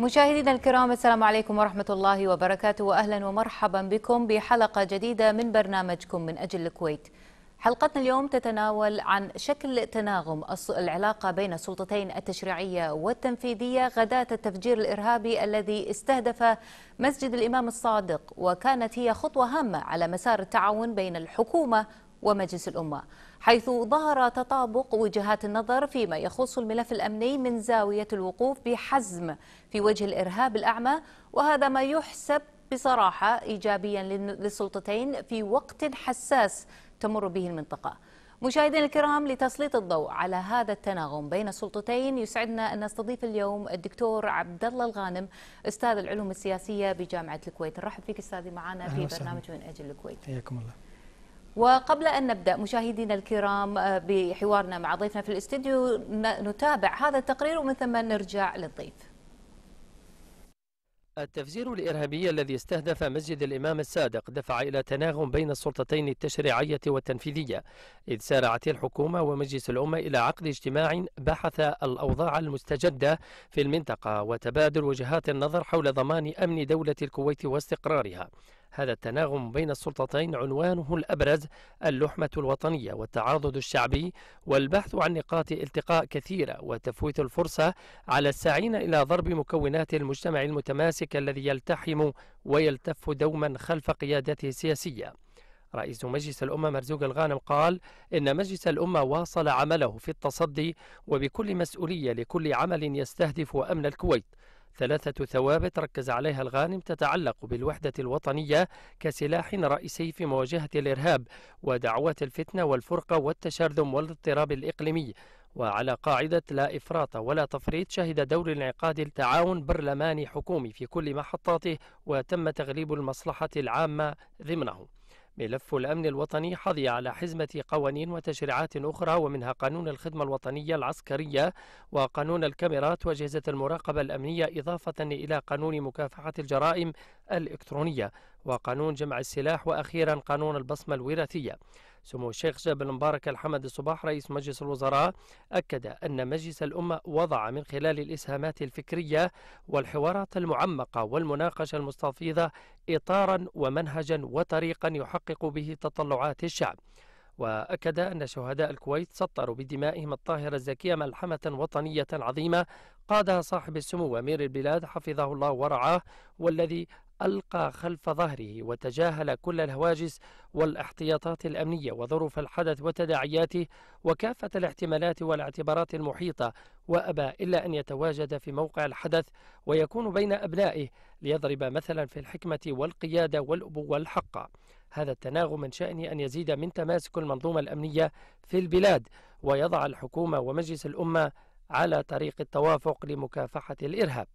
مشاهدينا الكرام السلام عليكم ورحمة الله وبركاته وأهلا ومرحبا بكم بحلقة جديدة من برنامجكم من أجل الكويت حلقتنا اليوم تتناول عن شكل تناغم العلاقة بين السلطتين التشريعية والتنفيذية غداة التفجير الإرهابي الذي استهدف مسجد الإمام الصادق وكانت هي خطوة هامة على مسار التعاون بين الحكومة ومجلس الأمة حيث ظهر تطابق وجهات النظر فيما يخص الملف الأمني من زاوية الوقوف بحزم في وجه الإرهاب الأعمى وهذا ما يحسب بصراحة إيجابيا للسلطتين في وقت حساس تمر به المنطقة مشاهدينا الكرام لتسليط الضوء على هذا التناغم بين السلطتين يسعدنا ان نستضيف اليوم الدكتور عبد الله الغانم استاذ العلوم السياسيه بجامعه الكويت نرحب فيك استاذي معنا في برنامج من اجل الكويت حياكم الله وقبل أن نبدأ مشاهدينا الكرام آه، بحوارنا مع ضيفنا في الاستديو نتابع هذا التقرير ومن ثم نرجع للضيف التفجير الإرهابي الذي استهدف مسجد الإمام السادق دفع إلى تناغم بين السلطتين التشريعية والتنفيذية إذ سارعت الحكومة ومجلس الأمة إلى عقد اجتماع بحث الأوضاع المستجدة في المنطقة وتبادل وجهات النظر حول ضمان أمن دولة الكويت واستقرارها هذا التناغم بين السلطتين عنوانه الأبرز اللحمة الوطنية والتعاضد الشعبي والبحث عن نقاط التقاء كثيرة وتفويت الفرصة على الساعين إلى ضرب مكونات المجتمع المتماسك المتمسك الذي يلتحم ويلتف دوما خلف قيادته السياسية رئيس مجلس الأمة مرزوق الغانم قال إن مجلس الأمة واصل عمله في التصدي وبكل مسؤولية لكل عمل يستهدف أمن الكويت ثلاثة ثوابت ركز عليها الغانم تتعلق بالوحدة الوطنية كسلاح رئيسي في مواجهة الإرهاب ودعوات الفتنة والفرقة والتشرذم والاضطراب الإقليمي وعلى قاعدة لا إفراط ولا تفريط شهد دور انعقاد التعاون برلماني حكومي في كل محطاته وتم تغليب المصلحة العامة ضمنه ملف الأمن الوطني حظي على حزمة قوانين وتشريعات أخرى ومنها قانون الخدمة الوطنية العسكرية وقانون الكاميرات وأجهزة المراقبة الأمنية إضافة إلى قانون مكافحة الجرائم الإلكترونية وقانون جمع السلاح وأخيرا قانون البصمة الوراثية سمو الشيخ جابر مبارك الحمد الصباح رئيس مجلس الوزراء أكد أن مجلس الأمة وضع من خلال الإسهامات الفكرية والحوارات المعمقة والمناقشة المستفيضة إطارا ومنهجا وطريقا يحقق به تطلعات الشعب وأكد أن شهداء الكويت سطروا بدمائهم الطاهرة الزكية ملحمة وطنية عظيمة قادها صاحب السمو أمير البلاد حفظه الله ورعاه والذي ألقى خلف ظهره وتجاهل كل الهواجس والاحتياطات الأمنية وظروف الحدث وتداعياته وكافة الاحتمالات والاعتبارات المحيطة وأبى إلا أن يتواجد في موقع الحدث ويكون بين أبنائه ليضرب مثلا في الحكمة والقيادة والأبوة الحقة هذا التناغم من شأنه أن يزيد من تماسك المنظومة الأمنية في البلاد ويضع الحكومة ومجلس الأمة على طريق التوافق لمكافحة الإرهاب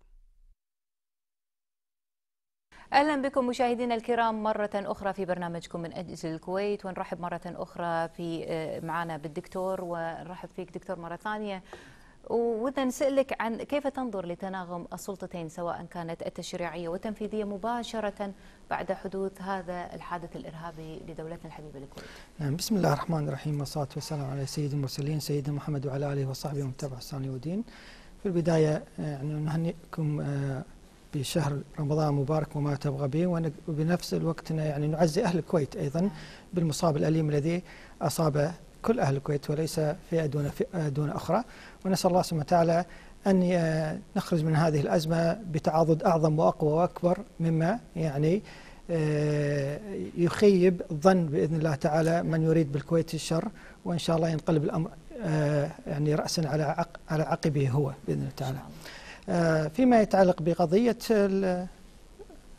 اهلا بكم مشاهدينا الكرام مره اخرى في برنامجكم من اجل الكويت ونرحب مره اخرى في آه، معنا بالدكتور ونرحب فيك دكتور مره ثانيه وبدنا نسالك عن كيف تنظر لتناغم السلطتين سواء كانت التشريعيه والتنفيذيه مباشره بعد حدوث هذا الحادث الارهابي لدولتنا الحبيبه الكويت. نعم بسم الله الرحمن الرحيم والصلاه والسلام على سيد المرسلين سيدنا محمد وعلى اله وصحبه ومن تبع السنه والدين. في البدايه يعني نهنئكم آه بشهر رمضان مبارك وما تبغى به وبنفس الوقت يعني نعزي أهل الكويت أيضا بالمصاب الأليم الذي أصاب كل أهل الكويت وليس فئة دون, فئة دون أخرى ونسأل الله سبحانه وتعالى أن نخرج من هذه الأزمة بتعاضد أعظم وأقوى وأكبر مما يعني آه، يخيب الظن بإذن الله تعالى من يريد بالكويت الشر وإن شاء الله ينقلب الأمر آه، يعني رأسا على على عقبه هو بإذن الله تعالى آه، فيما يتعلق بقضية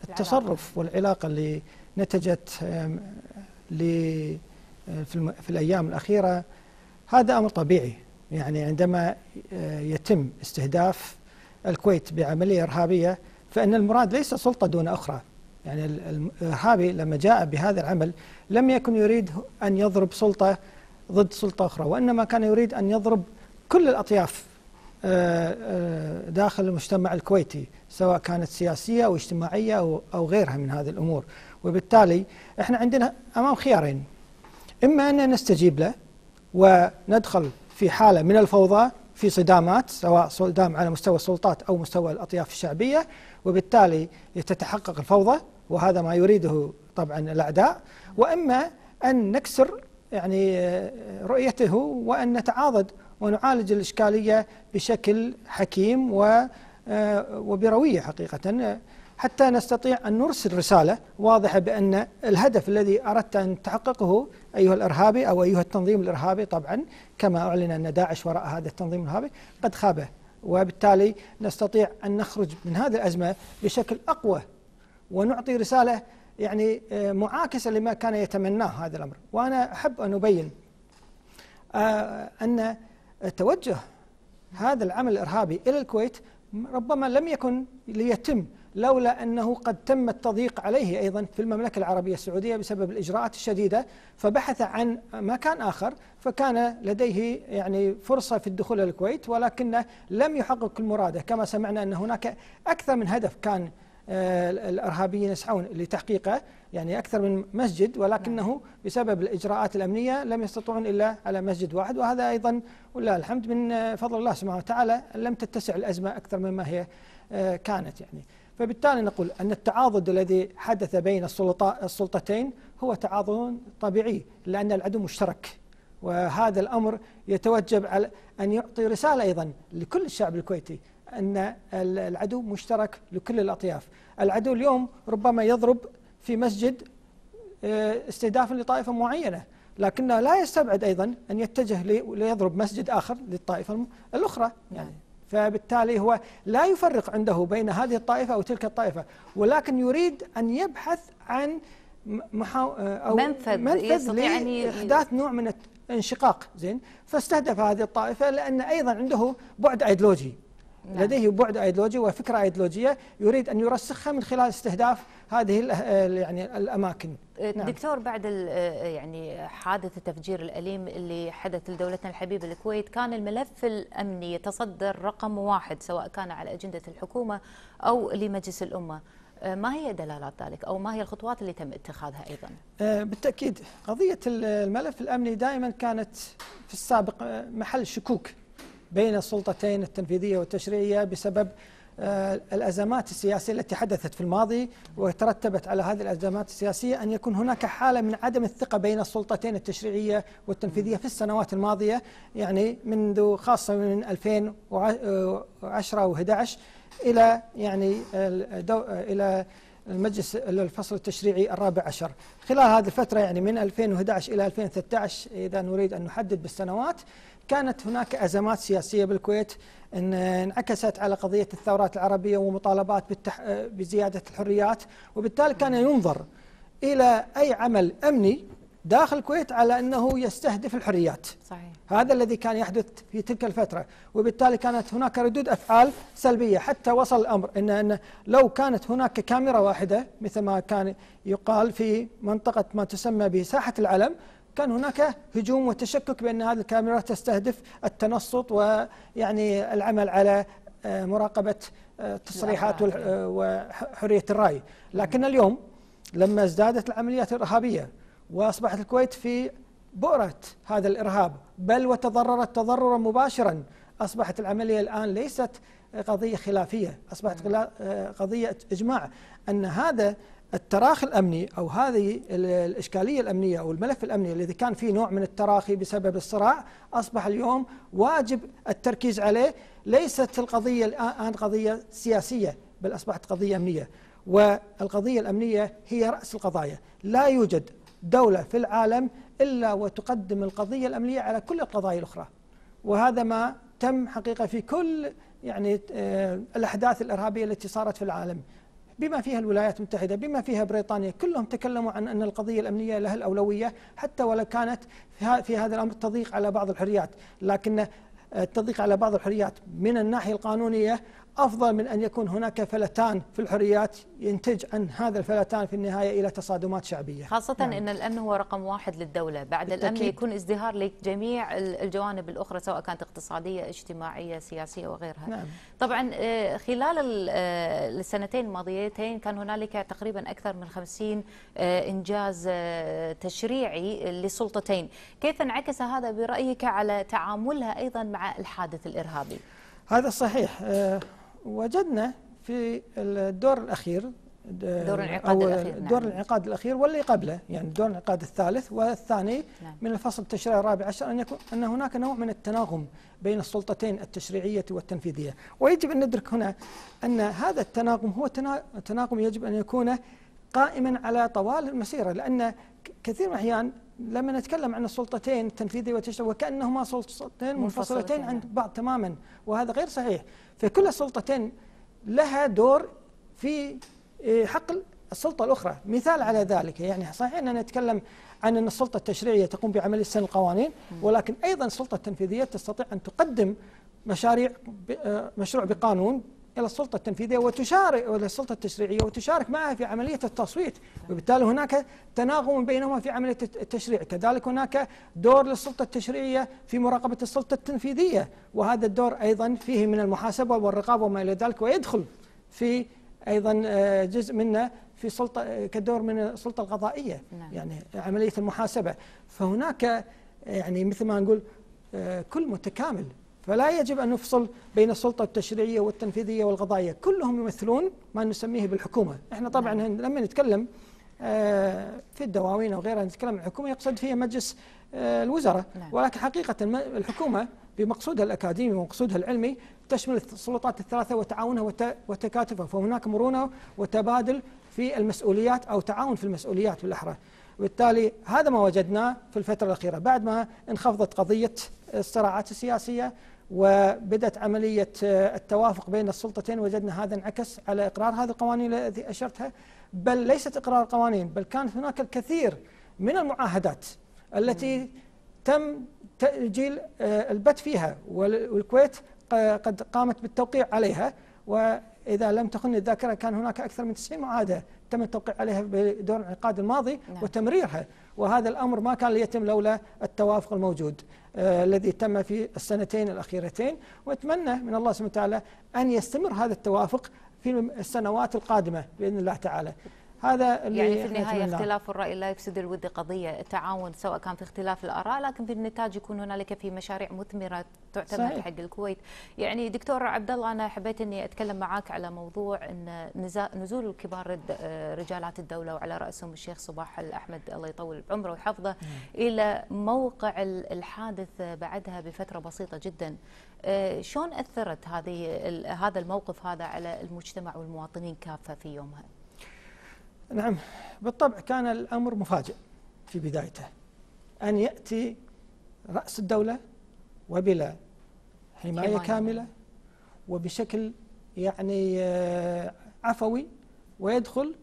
التصرف والعلاقة اللي نتجت آه، في الأيام الأخيرة هذا أمر طبيعي يعني عندما آه، يتم استهداف الكويت بعملية إرهابية فإن المراد ليس سلطة دون أخرى يعني الإرهابي لما جاء بهذا العمل لم يكن يريد أن يضرب سلطة ضد سلطة أخرى وإنما كان يريد أن يضرب كل الأطياف آه، آه، داخل المجتمع الكويتي سواء كانت سياسية أو اجتماعية أو غيرها من هذه الأمور وبالتالي احنا عندنا أمام خيارين إما أن نستجيب له وندخل في حالة من الفوضى في صدامات سواء صدام على مستوى السلطات أو مستوى الأطياف الشعبية وبالتالي تتحقق الفوضى وهذا ما يريده طبعا الأعداء وإما أن نكسر يعني آه، رؤيته وأن نتعاضد ونعالج الإشكالية بشكل حكيم آه، وبروية حقيقة حتى نستطيع أن نرسل رسالة واضحة بأن الهدف الذي أردت أن تحققه أيها الإرهابي أو أيها التنظيم الإرهابي طبعا كما أعلن أن داعش وراء هذا التنظيم الإرهابي قد خابه وبالتالي نستطيع أن نخرج من هذه الأزمة بشكل أقوى ونعطي رسالة يعني آه، معاكسة لما كان يتمناه هذا الأمر وأنا أحب أن أبين آه، أن توجه هذا العمل الإرهابي إلى الكويت ربما لم يكن ليتم لولا أنه قد تم التضييق عليه أيضا في المملكة العربية السعودية بسبب الإجراءات الشديدة فبحث عن مكان آخر فكان لديه يعني فرصة في الدخول إلى الكويت ولكنه لم يحقق المرادة كما سمعنا أن هناك أكثر من هدف كان آه، الارهابيين يسعون لتحقيقه يعني اكثر من مسجد ولكنه نعم. بسبب الاجراءات الامنيه لم يستطيعون الا على مسجد واحد وهذا ايضا ولله الحمد من فضل الله سبحانه وتعالى لم تتسع الازمه اكثر مما هي آه، كانت يعني فبالتالي نقول ان التعاضد الذي حدث بين السلطتين هو تعاضد طبيعي لان العدو مشترك وهذا الامر يتوجب على ان يعطي رساله ايضا لكل الشعب الكويتي أن العدو مشترك لكل الأطياف العدو اليوم ربما يضرب في مسجد آه، استهدافا لطائفة معينة لكنه لا يستبعد أيضا أن يتجه ليضرب مسجد آخر للطائفة الأخرى يعني فبالتالي هو لا يفرق عنده بين هذه الطائفة أو تلك الطائفة ولكن يريد أن يبحث عن محاو آه، أو منفذ, منفذ لإحداث نوع من انشقاق زين فاستهدف هذه الطائفة لأن أيضا عنده بعد أيديولوجي نعم. لديه بعد ايديولوجي وفكره ايديولوجيه يريد ان يرسخها من خلال استهداف هذه يعني الاماكن أه، نعم. دكتور بعد أه، يعني حادث التفجير الاليم اللي حدث لدولتنا الحبيبه الكويت كان الملف الامني يتصدر رقم واحد سواء كان على اجنده الحكومه او لمجلس الامه أه، ما هي دلالات ذلك او ما هي الخطوات اللي تم اتخاذها ايضا؟ بالتاكيد قضيه الملف الامني دائما كانت في السابق محل شكوك بين السلطتين التنفيذية والتشريعية بسبب آه، الأزمات السياسية التي حدثت في الماضي وترتبت على هذه الأزمات السياسية أن يكون هناك حالة من عدم الثقة بين السلطتين التشريعية والتنفيذية في السنوات الماضية يعني منذ خاصة من 2010 و11 آه، إلى يعني آه، إلى المجلس الفصل التشريعي الرابع عشر خلال هذه الفترة يعني من 2011 إلى 2013 إذا نريد أن نحدد بالسنوات كانت هناك أزمات سياسية بالكويت إن انعكست على قضية الثورات العربية ومطالبات بالتح... بزيادة الحريات وبالتالي كان ينظر إلى أي عمل أمني داخل الكويت على انه يستهدف الحريات صحيح. هذا الذي كان يحدث في تلك الفتره وبالتالي كانت هناك ردود افعال سلبيه حتى وصل الامر ان ان لو كانت هناك كاميرا واحده مثل ما كان يقال في منطقه ما تسمى بساحه العلم كان هناك هجوم وتشكك بان هذه الكاميرا تستهدف التنصت ويعني العمل على آه، مراقبه التصريحات آه، وحريه آه، الراي لكن اليوم لما ازدادت العمليات الارهابيه وأصبحت الكويت في بؤرة هذا الإرهاب بل وتضررت تضررا مباشرا أصبحت العملية الآن ليست قضية خلافية أصبحت نعم. قضية إجماع أن هذا التراخي الأمني أو هذه الإشكالية الأمنية أو الملف الأمني الذي كان فيه نوع من التراخي بسبب الصراع أصبح اليوم واجب التركيز عليه ليست القضية الآن قضية سياسية بل أصبحت قضية أمنية والقضية الأمنية هي رأس القضايا لا يوجد دولة في العالم إلا وتقدم القضية الأمنية على كل القضايا الأخرى وهذا ما تم حقيقة في كل يعني آه، الأحداث الإرهابية التي صارت في العالم بما فيها الولايات المتحدة بما فيها بريطانيا كلهم تكلموا عن أن القضية الأمنية لها الأولوية حتى ولو كانت في هذا الأمر تضيق على بعض الحريات لكن آه، التضييق على بعض الحريات من الناحية القانونية أفضل من أن يكون هناك فلتان في الحريات ينتج عن هذا الفلتان في النهاية إلى تصادمات شعبية خاصة نعم. أن الأمن هو رقم واحد للدولة بعد بالتأكيد. الأمن يكون ازدهار لجميع الجوانب الأخرى سواء كانت اقتصادية اجتماعية سياسية وغيرها نعم. طبعا آه، خلال آه، السنتين الماضيتين كان هنالك تقريبا أكثر من 50 آه، إنجاز تشريعي لسلطتين كيف انعكس هذا برأيك على تعاملها أيضا مع الحادث الإرهابي هذا صحيح وجدنا في الدور الأخير دور آه، الانعقاد الأخير نعم. دور نعم. الانعقاد الأخير واللي قبله يعني دور الانعقاد الثالث والثاني نعم. من الفصل التشريعي الرابع عشر أن يكون أن هناك نوع من التناغم بين السلطتين التشريعية والتنفيذية ويجب أن ندرك هنا أن هذا التناغم هو تناغم يجب أن يكون قائما على طوال المسيرة لأن كثير من الأحيان لما نتكلم عن السلطتين التنفيذية والتشريعية وكأنهما سلطتين منفصلتين عن يعني. بعض تماما وهذا غير صحيح فكل السلطتين لها دور في إيه، حقل السلطة الأخرى مثال على ذلك يعني صحيح أننا نتكلم عن أن السلطة التشريعية تقوم بعمل سن القوانين ولكن أيضا السلطة التنفيذية تستطيع أن تقدم مشاريع آه، مشروع بقانون إلى السلطة التنفيذية وتشارك الى السلطه التشريعية وتشارك معها في عملية التصويت وبالتالي هناك تناغم بينهما في عملية التشريع كذلك هناك دور للسلطة التشريعية في مراقبة السلطة التنفيذية وهذا الدور أيضا فيه من المحاسبة والرقابة وما إلى ذلك ويدخل في أيضا آه، جزء منه في سلطة آه، كدور من السلطة القضائية نعم. يعني عملية المحاسبة فهناك آه، يعني مثل ما نقول كل متكامل فلا يجب أن نفصل بين السلطة التشريعية والتنفيذية والقضائية كلهم يمثلون ما نسميه بالحكومة احنا طبعا نعم. لما نتكلم آه، في الدواوين أو غيرها نتكلم عن الحكومة يقصد فيها مجلس آه، الوزراء نعم. ولكن حقيقة الحكومة بمقصودها الأكاديمي ومقصودها العلمي تشمل السلطات الثلاثة وتعاونها وتكاتفها فهناك مرونة وتبادل في المسؤوليات أو تعاون في المسؤوليات بالأحرى وبالتالي هذا ما وجدناه في الفترة الأخيرة بعد ما انخفضت قضية الصراعات السياسية وبدأت عملية آه، التوافق بين السلطتين وجدنا هذا انعكس على إقرار هذه القوانين التي أشرتها بل ليست إقرار قوانين بل كان هناك الكثير من المعاهدات التي تم تأجيل آه، البت فيها والكويت آه، قد قامت بالتوقيع عليها وإذا لم تخن الذاكرة كان هناك أكثر من 90 معاهدة تم التوقيع عليها بدور العقاد الماضي نعم. وتمريرها وهذا الأمر ما كان ليتم لولا التوافق الموجود آه، الذي تم في السنتين الأخيرتين وأتمنى من الله سبحانه وتعالى أن يستمر هذا التوافق في السنوات القادمة بإذن الله تعالى هذا اللي يعني في النهايه اختلاف الراي لا يفسد الود قضيه التعاون سواء كان في اختلاف الاراء لكن في النتاج يكون هنالك في مشاريع مثمره تعتمد صحيح. حق الكويت يعني دكتور عبد الله انا حبيت اني اتكلم معك على موضوع ان نزول كبار رجالات الدوله وعلى راسهم الشيخ صباح الاحمد الله يطول بعمره ويحفظه الى موقع الحادث بعدها بفتره بسيطه جدا آه، شلون اثرت هذه هذا الموقف هذا على المجتمع والمواطنين كافه في يومها نعم بالطبع كان الأمر مفاجئ في بدايته أن يأتي رأس الدولة وبلا حماية, حماية كاملة وبشكل يعني آه، عفوي ويدخل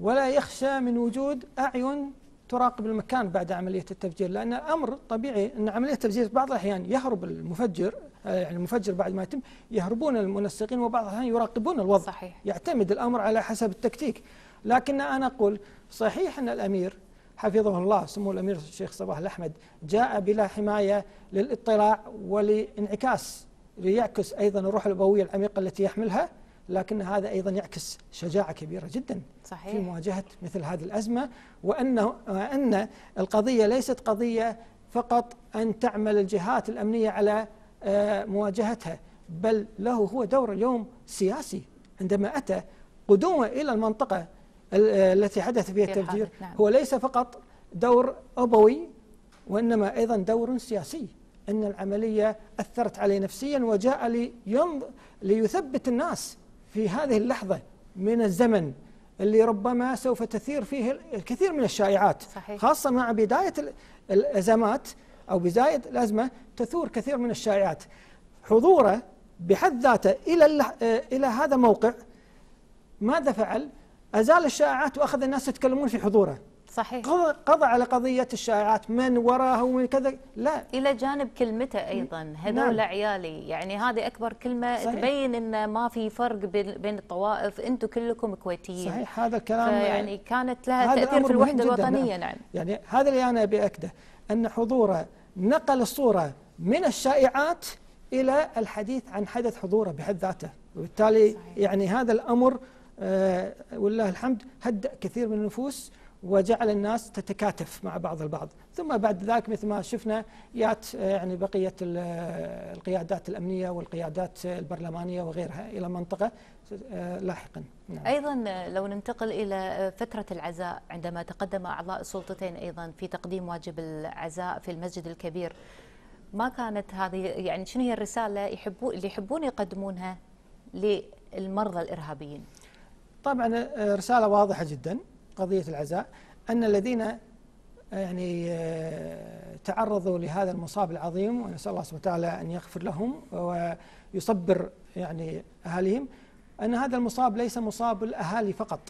ولا يخشى من وجود أعين تراقب المكان بعد عملية التفجير لأن الأمر طبيعي أن عملية التفجير بعض الأحيان يهرب المفجر آه، يعني المفجر بعد ما يتم يهربون المنسقين وبعض الأحيان يراقبون الوضع صحيح. يعتمد الأمر على حسب التكتيك لكن أنا أقول صحيح أن الأمير حفظه الله سمو الأمير الشيخ صباح الأحمد جاء بلا حماية للاطلاع ولانعكاس ليعكس أيضا الروح الأبوية العميقة التي يحملها لكن هذا أيضا يعكس شجاعة كبيرة جدا صحيح. في مواجهة مثل هذه الأزمة وأنه أن القضية ليست قضية فقط أن تعمل الجهات الأمنية على آه، مواجهتها بل له هو دور اليوم سياسي عندما أتى قدومه إلى المنطقة آه، التي حدث فيها التفجير نعم. هو ليس فقط دور أبوي وإنما أيضا دور سياسي أن العملية أثرت عليه نفسيا وجاء لي ليثبت الناس في هذه اللحظة من الزمن اللي ربما سوف تثير فيه الكثير من الشائعات صحيح. خاصة مع بداية الأزمات أو بداية الأزمة تثور كثير من الشائعات حضوره بحد ذاته إلى, آه، إلى هذا الموقع ماذا فعل؟ أزال الشائعات وأخذ الناس يتكلمون في حضوره صحيح قضى على قضية الشائعات من وراها ومن كذا لا إلى جانب كلمته أيضا نعم. هذول نعم. عيالي يعني هذه أكبر كلمة صحيح. تبين أن ما في فرق بين الطوائف أنتم كلكم كويتيين صحيح هذا الكلام يعني كانت لها تأثير في الوحدة الوطنية نعم. نعم يعني هذا اللي أنا أبي أكده أن حضوره نقل الصورة من الشائعات إلى الحديث عن حدث حضوره بحد ذاته وبالتالي صحيح. يعني هذا الأمر آه، ولله الحمد هدأ كثير من النفوس وجعل الناس تتكاتف مع بعض البعض ثم بعد ذلك مثل ما شفنا يات آه، يعني بقيه آه، القيادات الامنيه والقيادات البرلمانيه وغيرها الى منطقه لاحقا نعم. ايضا لو ننتقل الى فتره العزاء عندما تقدم اعضاء السلطتين ايضا في تقديم واجب العزاء في المسجد الكبير ما كانت هذه يعني شنو هي الرساله يحبون اللي يحبون يقدمونها للمرضى الارهابيين طبعا آه، رسالة واضحة جدا قضية العزاء أن الذين آه، يعني آه، تعرضوا لهذا المصاب العظيم ونسأل الله سبحانه وتعالى أن يغفر لهم ويصبر يعني أهاليهم أن هذا المصاب ليس مصاب الأهالي فقط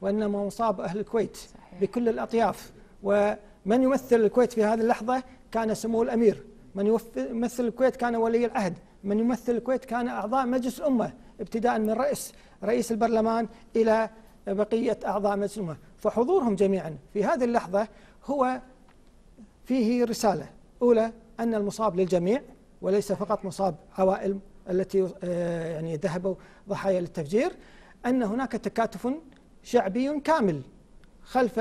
وإنما مصاب أهل الكويت صحيح. بكل الأطياف ومن يمثل الكويت في هذه اللحظة كان سمو الأمير من يمثل الكويت كان ولي العهد من يمثل الكويت كان أعضاء مجلس الأمة ابتداء من رئيس رئيس البرلمان إلى بقية أعضاء مجلس الأمة فحضورهم جميعا في هذه اللحظة هو فيه رسالة أولى أن المصاب للجميع وليس فقط مصاب عوائل التي آه، يعني ذهبوا ضحايا للتفجير أن هناك تكاتف شعبي كامل خلف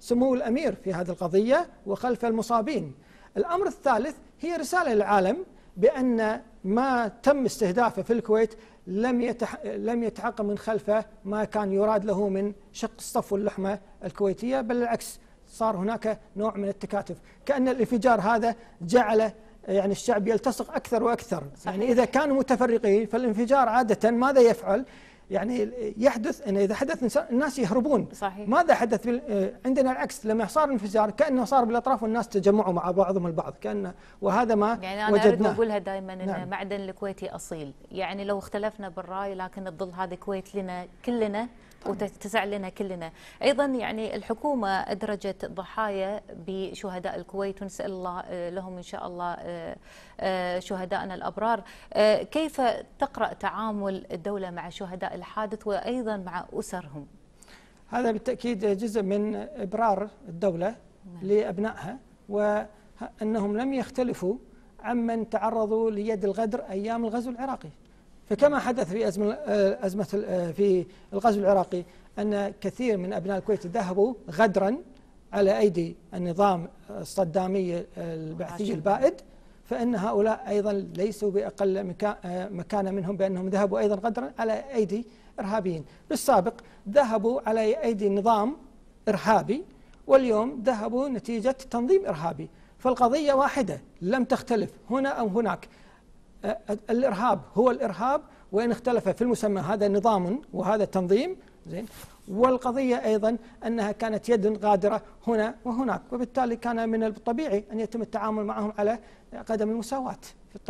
سمو الأمير في هذه القضية وخلف المصابين الأمر الثالث هي رسالة للعالم بأن ما تم استهدافه في الكويت لم يتح... لم يتحقق من خلفه ما كان يراد له من شق الصف واللحمه الكويتيه بل العكس صار هناك نوع من التكاتف كان الانفجار هذا جعل يعني الشعب يلتصق اكثر واكثر يعني صحيح. يعني اذا كانوا متفرقين فالانفجار عاده ماذا يفعل يعني يحدث ان اذا حدث الناس يهربون صحيح. ماذا حدث عندنا العكس لما صار انفجار كانه صار بالاطراف والناس تجمعوا مع بعضهم البعض كان وهذا ما يعني انا وجدنا اريد اقولها دائما ان نعم. معدن الكويتي اصيل يعني لو اختلفنا بالراي لكن الظل هذا كويت لنا كلنا وتتسع لنا كلنا أيضا يعني الحكومة أدرجت ضحايا بشهداء الكويت ونسأل الله آه، لهم إن شاء الله آه، آه، شهدائنا الأبرار كيف تقرأ تعامل الدولة مع شهداء الحادث وأيضا مع أسرهم هذا بالتأكيد جزء من إبرار الدولة نعم. لأبنائها وأنهم لم يختلفوا عمن تعرضوا ليد الغدر أيام الغزو العراقي فكما حدث في أزمة, آه، أزمة آه، في الغزو العراقي أن كثير من أبناء الكويت ذهبوا غدرا على أيدي النظام الصدامي البعثي البائد فإن هؤلاء أيضا ليسوا بأقل آه، مكانة منهم بأنهم ذهبوا أيضا غدرا على أيدي إرهابيين بالسابق ذهبوا على أيدي نظام إرهابي واليوم ذهبوا نتيجة تنظيم إرهابي فالقضية واحدة لم تختلف هنا أو هناك الارهاب هو الارهاب وان اختلف في المسمى هذا نظام وهذا تنظيم زين والقضيه ايضا انها كانت يد غادره هنا وهناك وبالتالي كان من الطبيعي ان يتم التعامل معهم على قدم المساواة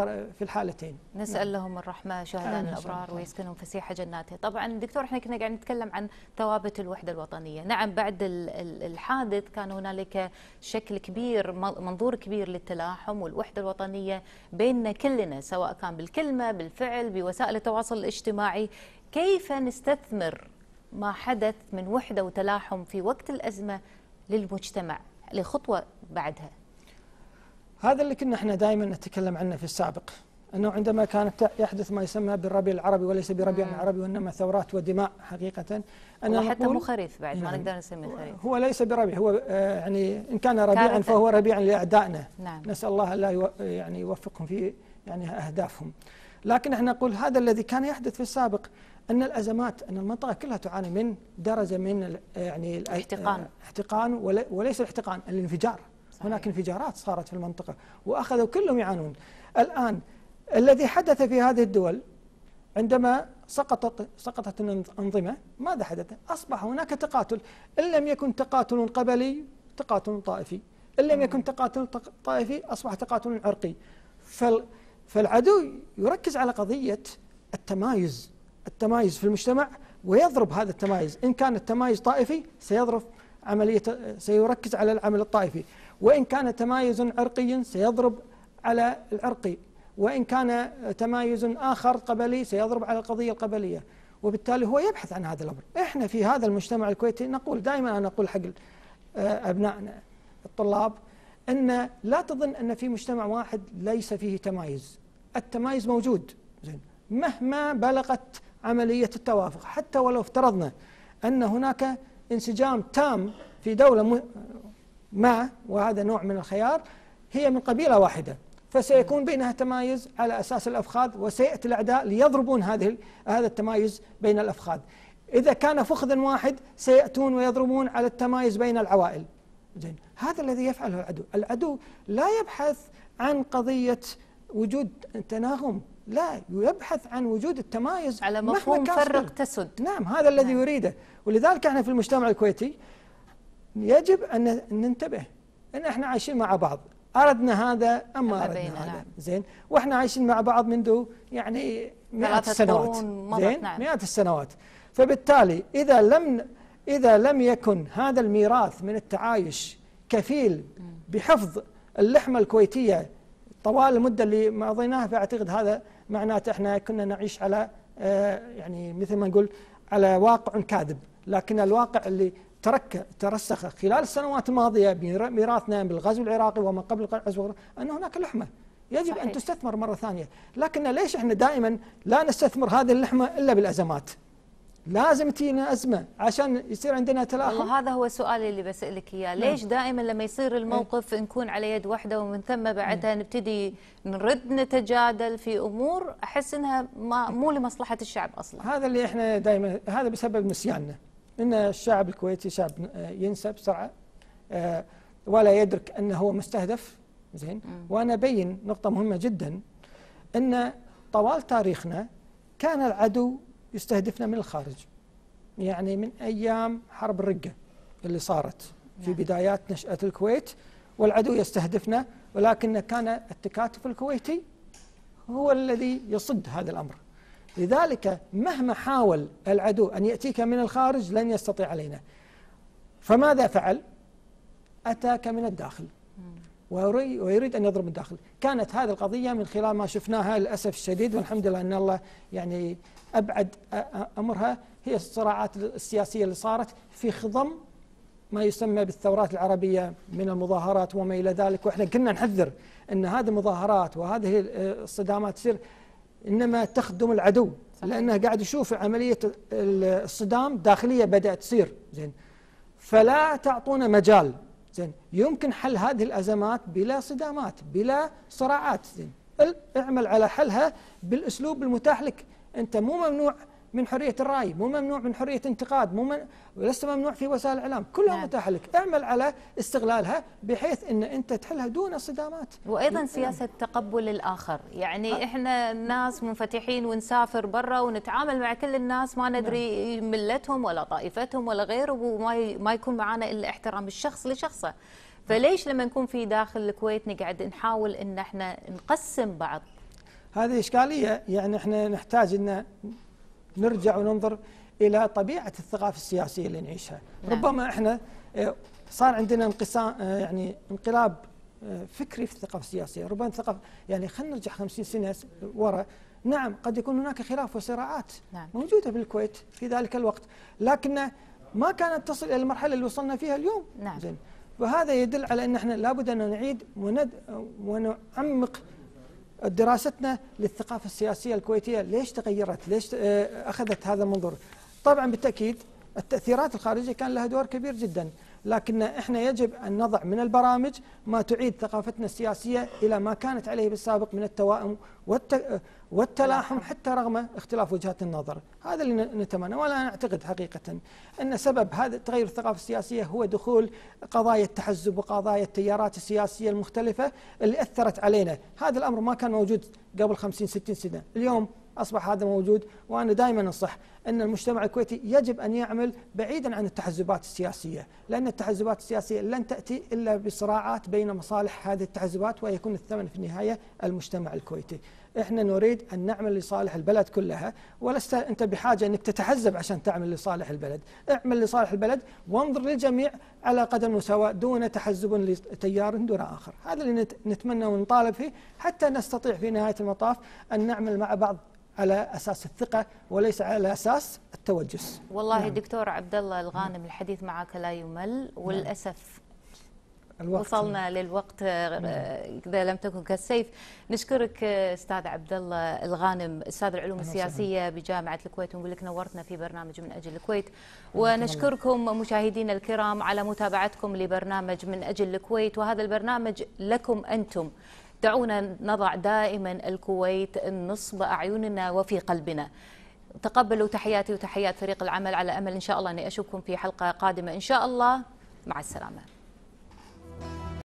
في الحالتين نسأل نعم. لهم الرحمة شهداء الأبرار ويسكنهم فسيح جناته طبعا دكتور احنا كنا قاعدين نتكلم عن ثوابت الوحدة الوطنية نعم بعد الحادث كان هنالك شكل كبير منظور كبير للتلاحم والوحدة الوطنية بيننا كلنا سواء كان بالكلمة بالفعل بوسائل التواصل الاجتماعي كيف نستثمر ما حدث من وحدة وتلاحم في وقت الأزمة للمجتمع لخطوة بعدها هذا اللي كنا احنا دائما نتكلم عنه في السابق أنه عندما كانت يحدث ما يسمى بالربيع العربي وليس بربيع عربي وإنما ثورات ودماء حقيقة أنا حتى مو خريف بعد ما نعم. نقدر نسميه خريف هو ليس بربيع هو آه، يعني إن كان ربيعا فهو ربيع لأعدائنا نعم. نسأل الله لا يعني يوفقهم في يعني أهدافهم لكن احنا نقول هذا الذي كان يحدث في السابق أن الأزمات أن المنطقة كلها تعاني من درجة من يعني الاحتقان احتقان آه، وليس الاحتقان الانفجار صحيح. هناك انفجارات صارت في المنطقة وأخذوا كلهم يعانون الآن الذي حدث في هذه الدول عندما سقطت سقطت الأنظمة ماذا حدث؟ أصبح هناك تقاتل إن لم يكن تقاتل قبلي تقاتل طائفي إن لم يكن تقاتل طائفي أصبح تقاتل عرقي فال فالعدو يركز على قضية التمايز التمايز في المجتمع ويضرب هذا التمايز إن كان التمايز طائفي سيضرب عملية سيركز على العمل الطائفي وإن كان تمايز عرقي سيضرب على العرقي وإن كان تمايز آخر قبلي سيضرب على القضية القبلية وبالتالي هو يبحث عن هذا الأمر إحنا في هذا المجتمع الكويتي نقول دائما أنا أقول حق آه، أبنائنا الطلاب أن لا تظن أن في مجتمع واحد ليس فيه تمايز التمايز موجود زين مهما بلغت عملية التوافق حتى ولو افترضنا أن هناك انسجام تام في دولة مع وهذا نوع من الخيار هي من قبيلة واحدة فسيكون بينها تمايز على أساس الأفخاذ وسيأتي الأعداء ليضربون هذه هذا التمايز بين الأفخاذ إذا كان فخذ واحد سيأتون ويضربون على التمايز بين العوائل زين هذا الذي يفعله العدو العدو لا يبحث عن قضية وجود تناغم لا يبحث عن وجود التمايز على مفهوم فرق تسد نعم هذا الذي نعم. يريده ولذلك احنا في المجتمع الكويتي يجب أن ننتبه أن إحنا عايشين مع بعض أردنا هذا أما أردنا نعم. هذا زين وإحنا عايشين مع بعض منذ يعني مئات السنوات زين نعم. مئات السنوات فبالتالي إذا لم إذا لم يكن هذا الميراث من التعايش كفيل بحفظ اللحمة الكويتية طوال المدة اللي مضيناها فأعتقد هذا معناته إحنا كنا نعيش على آه، يعني مثل ما نقول على واقع كاذب لكن الواقع اللي ترك ترسخ خلال السنوات الماضية ميراثنا بالغزو العراقي وما قبل الغزو أن هناك لحمة يجب صحيح. أن تستثمر مرة ثانية لكن ليش احنا دائما لا نستثمر هذه اللحمة إلا بالأزمات لازم تجينا أزمة عشان يصير عندنا تلاحم هذا هو سؤالي اللي بسألك إياه نعم. ليش دائما لما يصير إيه. الموقف نكون على يد واحدة ومن ثم إيه. بعدها نبتدي نرد نتجادل في أمور أحس أنها ما مو لمصلحة الشعب أصلا هذا اللي احنا دائما هذا بسبب نسياننا ان الشعب الكويتي شعب آه، ينسى بسرعه آه، ولا يدرك انه هو مستهدف زين وانا ابين نقطه مهمه جدا ان طوال تاريخنا كان العدو يستهدفنا من الخارج يعني من ايام حرب الرقه اللي صارت في نعم. بدايات نشاه الكويت والعدو يستهدفنا ولكن كان التكاتف الكويتي هو الذي يصد هذا الامر لذلك مهما حاول العدو أن يأتيك من الخارج لن يستطيع علينا فماذا فعل أتاك من الداخل ويريد أن يضرب من الداخل كانت هذه القضية من خلال ما شفناها للأسف الشديد والحمد لله أن الله يعني أبعد أمرها هي الصراعات السياسية اللي صارت في خضم ما يسمى بالثورات العربية من المظاهرات وما إلى ذلك وإحنا كنا نحذر أن هذه المظاهرات وهذه آه، الصدامات تصير إنما تخدم العدو لأنه قاعد يشوف عملية الصدام داخلية بدأت تصير زين فلا تعطونا مجال زين يمكن حل هذه الأزمات بلا صدامات بلا صراعات زين اعمل على حلها بالأسلوب المتاح لك أنت مو ممنوع من حريه الراي مو ممنوع من حريه انتقاد مو من... لست ممنوع في وسائل الاعلام كلها نعم. متاحه لك اعمل على استغلالها بحيث ان انت تحلها دون صدامات وايضا نعم. سياسه تقبل الاخر يعني أه. احنا ناس منفتحين ونسافر برا ونتعامل مع كل الناس ما نعم. ندري نعم. ملتهم ولا طائفتهم ولا غيره وما ما يكون معنا الا احترام الشخص لشخصه فليش لما نكون في داخل الكويت نقعد نحاول ان احنا نقسم بعض هذه اشكاليه يعني احنا نحتاج ان نرجع وننظر الى طبيعه الثقافه السياسيه اللي نعيشها نعم. ربما احنا آه، صار عندنا انقسام آه، يعني انقلاب آه، فكري في الثقافه السياسيه ربما الثقافه يعني خلينا نرجع 50 سنه ورا نعم قد يكون هناك خلاف وصراعات نعم. موجوده بالكويت في ذلك الوقت لكن ما كانت تصل الى المرحله اللي وصلنا فيها اليوم نعم. زين وهذا يدل على ان احنا لابد ان نعيد ونعمق دراستنا للثقافة السياسية الكويتية ليش تغيرت ليش آه، أخذت هذا المنظور طبعا بالتأكيد التأثيرات الخارجية كان لها دور كبير جدا لكن احنا يجب أن نضع من البرامج ما تعيد ثقافتنا السياسية إلى ما كانت عليه بالسابق من التوائم والتلاحم حتى رغم اختلاف وجهات النظر هذا اللي نتمنى ولا أنا أعتقد حقيقة أن سبب هذا تغير الثقافة السياسية هو دخول قضايا التحزب وقضايا التيارات السياسية المختلفة اللي أثرت علينا هذا الأمر ما كان موجود قبل 50 60 سنة اليوم أصبح هذا موجود وأنا دائما أنصح أن المجتمع الكويتي يجب أن يعمل بعيدا عن التحزبات السياسية لأن التحزبات السياسية لن تأتي إلا بصراعات بين مصالح هذه التحزبات ويكون الثمن في النهاية المجتمع الكويتي احنا نريد ان نعمل لصالح البلد كلها ولست انت بحاجه انك تتحزب عشان تعمل لصالح البلد، اعمل لصالح البلد وانظر للجميع على قدم مساواه دون تحزب لتيار دون اخر، هذا اللي نتمنى ونطالب فيه حتى نستطيع في نهايه المطاف ان نعمل مع بعض على اساس الثقه وليس على اساس التوجس. والله نعم. دكتور عبد الله الغانم نعم. الحديث معك لا يمل نعم. وللاسف الوقت وصلنا للوقت آه، نعم. اذا لم تكن كالسيف نشكرك آه، استاذ عبد الله الغانم استاذ العلوم السياسيه بجامعه الكويت ونقول لك نورتنا في برنامج من اجل الكويت ونشكركم مشاهدينا الكرام على متابعتكم لبرنامج من اجل الكويت وهذا البرنامج لكم انتم دعونا نضع دائما الكويت نصب أعيننا وفي قلبنا تقبلوا تحياتي وتحيات فريق العمل على أمل إن شاء الله أني أشوفكم في حلقة قادمة إن شاء الله مع السلامة